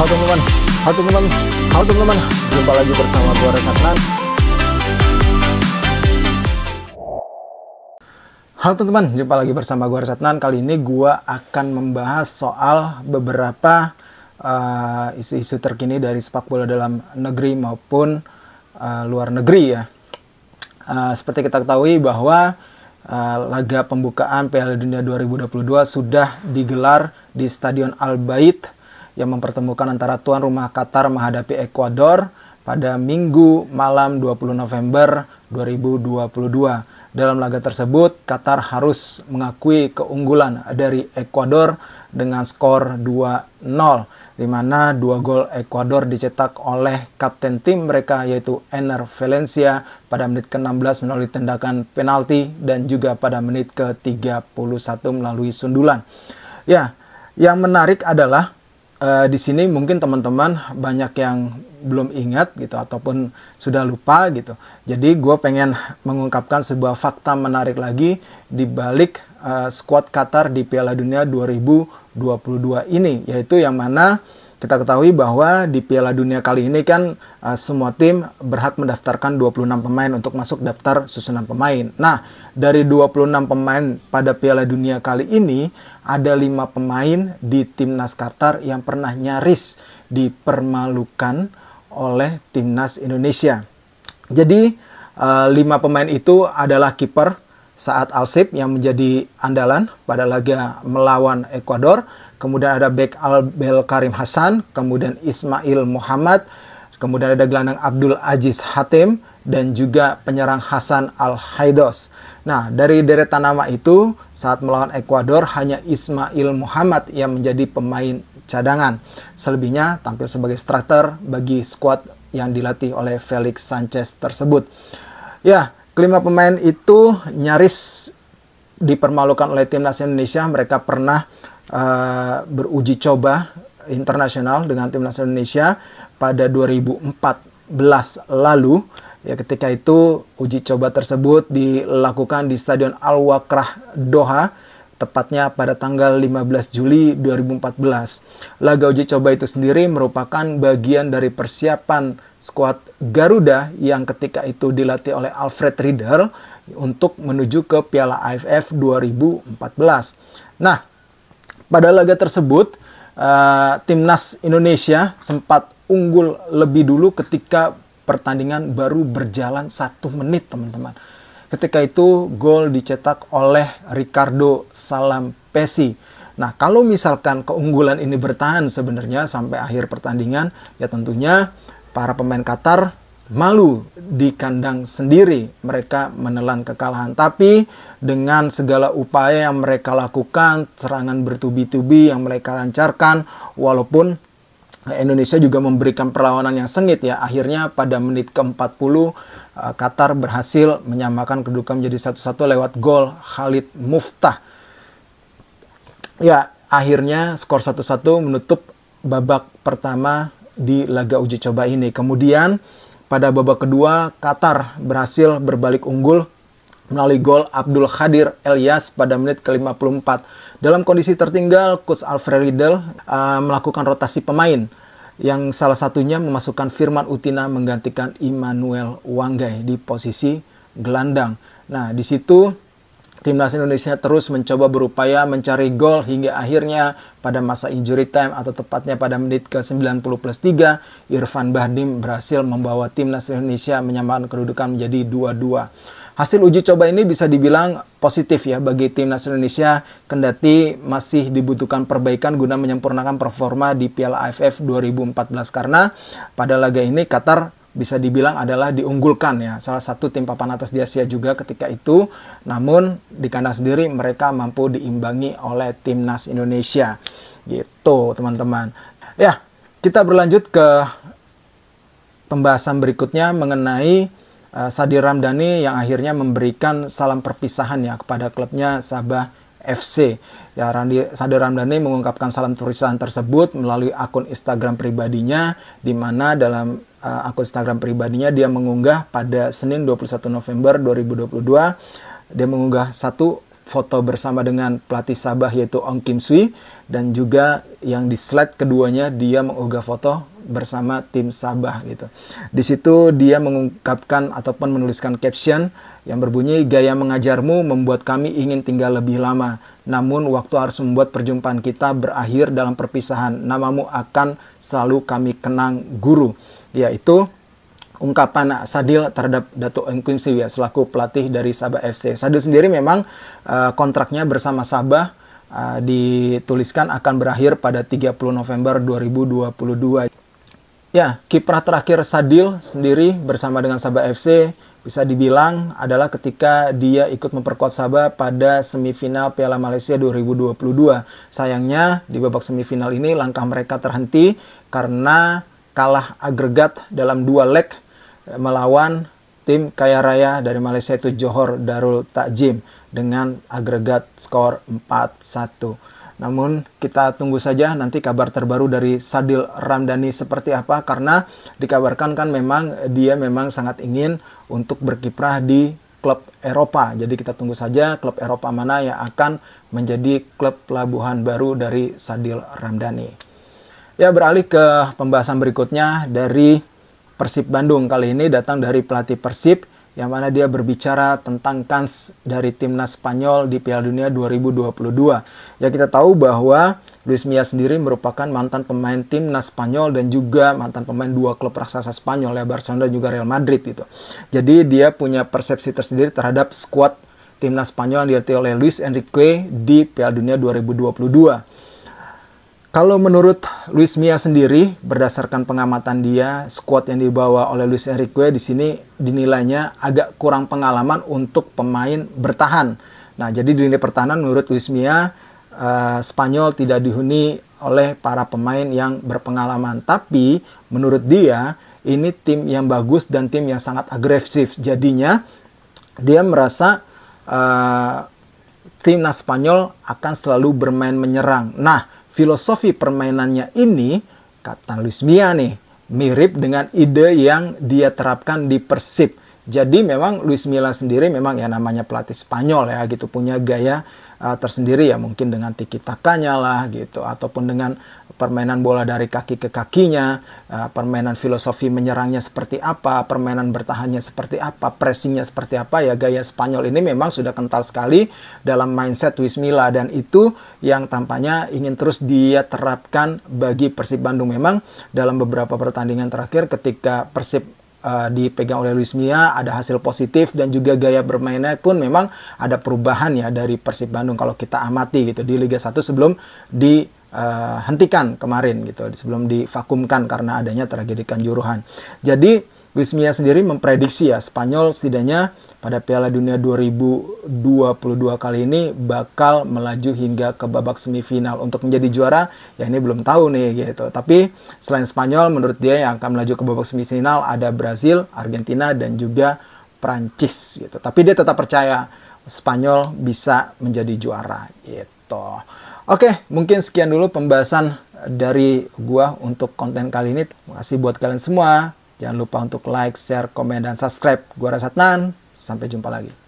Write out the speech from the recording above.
Halo teman-teman, halo teman-teman, halo teman-teman. Jumpa lagi bersama gue Reza Resaknan. Halo teman-teman, jumpa lagi bersama gue Resatnan. Kali ini gue akan membahas soal beberapa eh, isu-isu uh, terkini dari sepak bola dalam negeri maupun uh, luar negeri ya. Uh, seperti kita ketahui bahwa Uh, laga pembukaan Piala Dunia 2022 sudah digelar di Stadion Al Bait yang mempertemukan antara tuan rumah Qatar menghadapi Ekuador pada Minggu malam 20 November 2022. Dalam laga tersebut, Qatar harus mengakui keunggulan dari Ekuador dengan skor 2-0 di mana dua gol Ekuador dicetak oleh kapten tim mereka yaitu Ener Valencia pada menit ke-16 melalui tendangan penalti dan juga pada menit ke-31 melalui sundulan. Ya, yang menarik adalah uh, di sini mungkin teman-teman banyak yang belum ingat gitu ataupun sudah lupa gitu. Jadi gue pengen mengungkapkan sebuah fakta menarik lagi di balik uh, eh, skuad Qatar di Piala Dunia 2022 ini, yaitu yang mana kita ketahui bahwa di Piala Dunia kali ini kan uh, semua tim berhak mendaftarkan 26 pemain untuk masuk daftar susunan pemain. Nah, dari 26 pemain pada Piala Dunia kali ini ada 5 pemain di timnas Qatar yang pernah nyaris dipermalukan oleh timnas Indonesia. Jadi, uh, pemain itu adalah kiper saat Alsip yang menjadi andalan pada laga melawan Ekuador. Kemudian ada Bek Albel Karim Hasan, kemudian Ismail Muhammad, kemudian ada gelandang Abdul Aziz Hatim, dan juga penyerang Hasan Al-Haidos. Nah, dari deretan nama itu, saat melawan Ekuador hanya Ismail Muhammad yang menjadi pemain cadangan. Selebihnya tampil sebagai starter bagi skuad yang dilatih oleh Felix Sanchez tersebut. Ya, Kelima pemain itu nyaris dipermalukan oleh timnas Indonesia. Mereka pernah uh, beruji coba internasional dengan timnas Indonesia pada 2014 lalu. Ya ketika itu uji coba tersebut dilakukan di Stadion Al Wakrah Doha tepatnya pada tanggal 15 Juli 2014. Laga uji coba itu sendiri merupakan bagian dari persiapan skuad Garuda yang ketika itu dilatih oleh Alfred Riedel untuk menuju ke Piala AFF 2014. Nah, pada laga tersebut, uh, timnas Indonesia sempat unggul lebih dulu ketika pertandingan baru berjalan satu menit, teman-teman. Ketika itu gol dicetak oleh Ricardo Salampesi. Nah, kalau misalkan keunggulan ini bertahan sebenarnya sampai akhir pertandingan, ya tentunya para pemain Qatar malu di kandang sendiri. Mereka menelan kekalahan, tapi dengan segala upaya yang mereka lakukan, serangan bertubi-tubi yang mereka lancarkan, walaupun Nah, Indonesia juga memberikan perlawanan yang sengit ya. Akhirnya pada menit ke-40 eh, Qatar berhasil menyamakan kedudukan menjadi satu-satu lewat gol Khalid Muftah. Ya, akhirnya skor satu-satu menutup babak pertama di laga uji coba ini. Kemudian pada babak kedua Qatar berhasil berbalik unggul melalui gol Abdul Khadir Elias pada menit ke-54. Dalam kondisi tertinggal, Coach Alfred Riddle uh, melakukan rotasi pemain yang salah satunya memasukkan Firman Utina menggantikan Immanuel Wanggai di posisi gelandang. Nah, di situ timnas Indonesia terus mencoba berupaya mencari gol hingga akhirnya pada masa injury time atau tepatnya pada menit ke 90 plus 3, Irfan Bahdim berhasil membawa timnas Indonesia menyamakan kedudukan menjadi 2-2. Hasil uji coba ini bisa dibilang positif ya bagi timnas Indonesia kendati masih dibutuhkan perbaikan guna menyempurnakan performa di Piala AFF 2014 karena pada laga ini Qatar bisa dibilang adalah diunggulkan ya salah satu tim papan atas di Asia juga ketika itu namun di kandang sendiri mereka mampu diimbangi oleh timnas Indonesia gitu teman-teman ya kita berlanjut ke pembahasan berikutnya mengenai uh, Sadi Ramdhani yang akhirnya memberikan salam perpisahan ya kepada klubnya Sabah FC. Ya, Randi, Sadi Ramdhani mengungkapkan salam perpisahan tersebut melalui akun Instagram pribadinya, di mana dalam uh, akun Instagram pribadinya dia mengunggah pada Senin 21 November 2022, dia mengunggah satu foto bersama dengan pelatih Sabah yaitu Ong Kim Sui dan juga yang di slide keduanya dia mengunggah foto bersama tim Sabah gitu. Di situ dia mengungkapkan ataupun menuliskan caption yang berbunyi gaya mengajarmu membuat kami ingin tinggal lebih lama. Namun waktu harus membuat perjumpaan kita berakhir dalam perpisahan. Namamu akan selalu kami kenang guru. Yaitu ungkapan Sadil terhadap Datuk Engkim ya selaku pelatih dari Sabah FC. Sadil sendiri memang uh, kontraknya bersama Sabah uh, dituliskan akan berakhir pada 30 November 2022. Ya, kiprah terakhir Sadil sendiri bersama dengan Sabah FC bisa dibilang adalah ketika dia ikut memperkuat Sabah pada semifinal Piala Malaysia 2022. Sayangnya di babak semifinal ini langkah mereka terhenti karena kalah agregat dalam dua leg eh, melawan tim kaya raya dari Malaysia itu Johor Darul Takjim dengan agregat skor 4-1. Namun kita tunggu saja nanti kabar terbaru dari Sadil Ramdhani seperti apa karena dikabarkan kan memang dia memang sangat ingin untuk berkiprah di klub Eropa. Jadi kita tunggu saja klub Eropa mana yang akan menjadi klub pelabuhan baru dari Sadil Ramdhani. Ya beralih ke pembahasan berikutnya dari Persib Bandung kali ini datang dari pelatih Persib yang mana dia berbicara tentang kans dari timnas Spanyol di Piala Dunia 2022. Ya kita tahu bahwa Luis Mia sendiri merupakan mantan pemain timnas Spanyol dan juga mantan pemain dua klub raksasa Spanyol ya Barcelona dan juga Real Madrid gitu. Jadi dia punya persepsi tersendiri terhadap skuad timnas Spanyol yang dilatih oleh Luis Enrique di Piala Dunia 2022. Kalau menurut Luis Mia sendiri, berdasarkan pengamatan dia, squad yang dibawa oleh Luis Enrique di sini dinilainya agak kurang pengalaman untuk pemain bertahan. Nah, jadi di lini pertahanan menurut Luis Mia, eh, Spanyol tidak dihuni oleh para pemain yang berpengalaman. Tapi menurut dia, ini tim yang bagus dan tim yang sangat agresif. Jadinya dia merasa eh, timnas Spanyol akan selalu bermain menyerang. Nah, filosofi permainannya ini, kata Luis Mia nih, mirip dengan ide yang dia terapkan di Persib. Jadi memang Luis Milla sendiri memang ya namanya pelatih Spanyol ya gitu punya gaya uh, tersendiri ya mungkin dengan tiki takanya lah gitu ataupun dengan permainan bola dari kaki ke kakinya, uh, permainan filosofi menyerangnya seperti apa, permainan bertahannya seperti apa, pressingnya seperti apa ya gaya Spanyol ini memang sudah kental sekali dalam mindset Wismila dan itu yang tampaknya ingin terus dia terapkan bagi Persib Bandung memang dalam beberapa pertandingan terakhir ketika Persib uh, dipegang oleh Luis Mia ada hasil positif dan juga gaya bermainnya pun memang ada perubahan ya dari Persib Bandung kalau kita amati gitu di Liga 1 sebelum dihentikan uh, kemarin gitu sebelum divakumkan karena adanya tragedi kanjuruhan. Jadi Luis Mia sendiri memprediksi ya Spanyol setidaknya pada Piala Dunia 2022 kali ini bakal melaju hingga ke babak semifinal untuk menjadi juara ya ini belum tahu nih gitu tapi selain Spanyol menurut dia yang akan melaju ke babak semifinal ada Brazil, Argentina dan juga Prancis gitu tapi dia tetap percaya Spanyol bisa menjadi juara gitu. Oke, mungkin sekian dulu pembahasan dari gua untuk konten kali ini. Terima kasih buat kalian semua. Jangan lupa untuk like, share, komen, dan subscribe. Gua Rasatnan, sampai jumpa lagi.